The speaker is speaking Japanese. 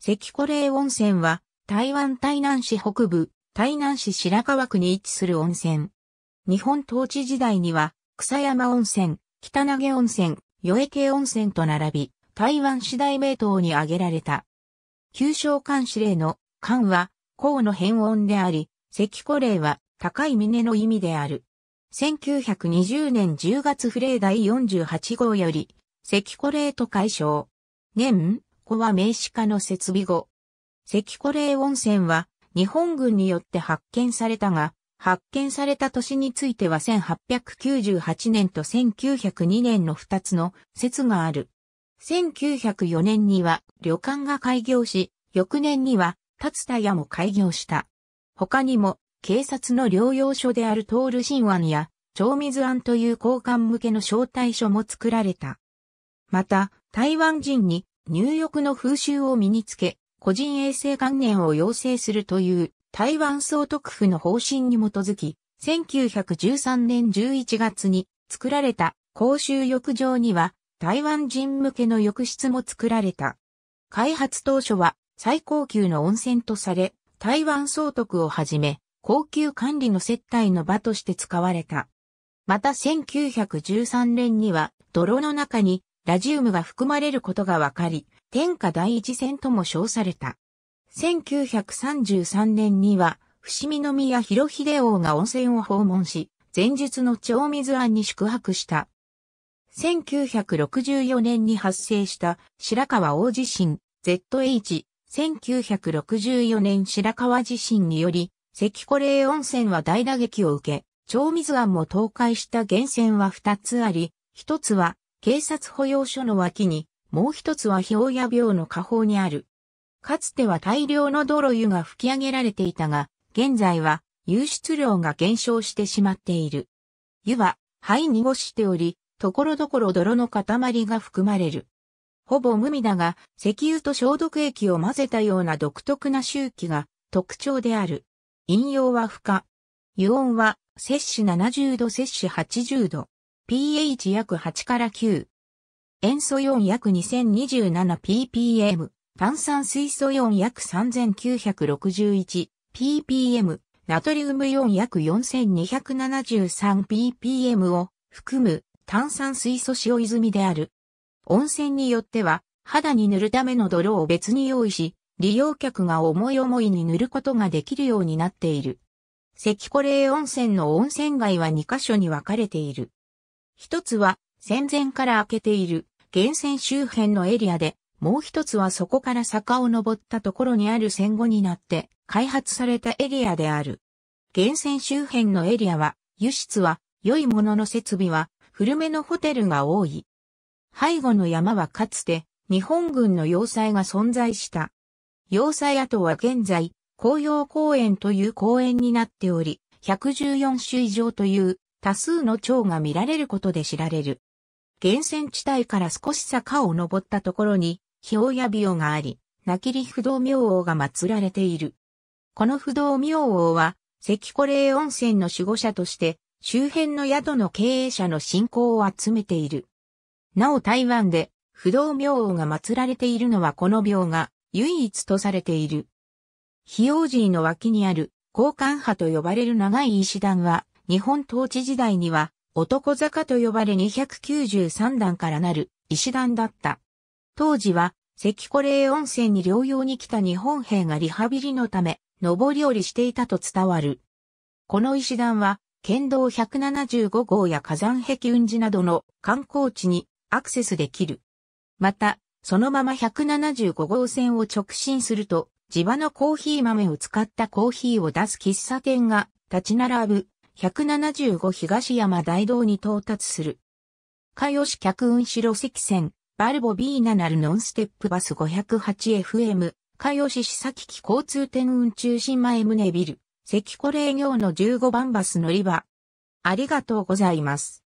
関古霊温泉は、台湾台南市北部、台南市白川区に位置する温泉。日本統治時代には、草山温泉、北投げ温泉、与江系温泉と並び、台湾四大名湯に挙げられた。旧称関司令の関は、甲の変温であり、関古霊は高い峰の意味である。1920年10月フレー第48号より、関古霊と解消。年、湖は名詞化の設備後。関古霊温泉は日本軍によって発見されたが、発見された年については1898年と1902年の2つの説がある。1904年には旅館が開業し、翌年には立田屋も開業した。他にも警察の療養所であるトール新湾や長水湾という交換向けの招待所も作られた。また、台湾人に入浴の風習を身につけ、個人衛生観念を要請するという台湾総督府の方針に基づき、1913年11月に作られた公衆浴場には台湾人向けの浴室も作られた。開発当初は最高級の温泉とされ、台湾総督をはじめ、高級管理の接待の場として使われた。また1913年には泥の中にラジウムが含まれることが分かり、天下第一戦とも称された。1933年には、伏見宮広秀王が温泉を訪問し、前述の長水庵に宿泊した。1964年に発生した白川大地震 ZH、1964年白川地震により、関古霊温泉は大打撃を受け、長水庵も倒壊した源泉は2つあり、1つは警察保養所の脇に、もう一つは氷屋病の下方にある。かつては大量の泥湯が吹き上げられていたが、現在は湧出量が減少してしまっている。湯は灰濁しており、ところどころ泥の塊が含まれる。ほぼ無味だが、石油と消毒液を混ぜたような独特な周期が特徴である。引用は不可。油温は摂氏70度摂氏80度。pH 約8から9。塩素4約 2027ppm、炭酸水素4約 3961ppm、ナトリウム4約 4273ppm を含む炭酸水素塩泉である。温泉によっては肌に塗るための泥を別に用意し、利用客が思い思いに塗ることができるようになっている。関コ霊温泉の温泉街は2カ所に分かれている。一つは戦前から開けている源泉周辺のエリアで、もう一つはそこから坂を登ったところにある戦後になって開発されたエリアである。源泉周辺のエリアは、輸出は良いものの設備は古めのホテルが多い。背後の山はかつて日本軍の要塞が存在した。要塞跡は現在、紅葉公園という公園になっており、114種以上という多数の蝶が見られることで知られる。源泉地帯から少し坂を登ったところに、氷や病があり、なきり不動明王が祀られている。この不動明王は、関古霊温泉の守護者として、周辺の宿の経営者の信仰を集めている。なお台湾で、不動明王が祀られているのはこの廟が唯一とされている。非王寺の脇にある、交換派と呼ばれる長い石段は、日本統治時代には男坂と呼ばれ293段からなる石段だった。当時は関古霊温泉に療養に来た日本兵がリハビリのため上り下りしていたと伝わる。この石段は県道175号や火山壁雲寺などの観光地にアクセスできる。また、そのまま175号線を直進すると、地場のコーヒー豆を使ったコーヒーを出す喫茶店が立ち並ぶ175東山大道に到達する。かよし客運白石線、バルボ b 7ルノンステップバス 508FM、かよし市崎木交通天運中心前胸ビル、関コレ営業の15番バス乗り場。ありがとうございます。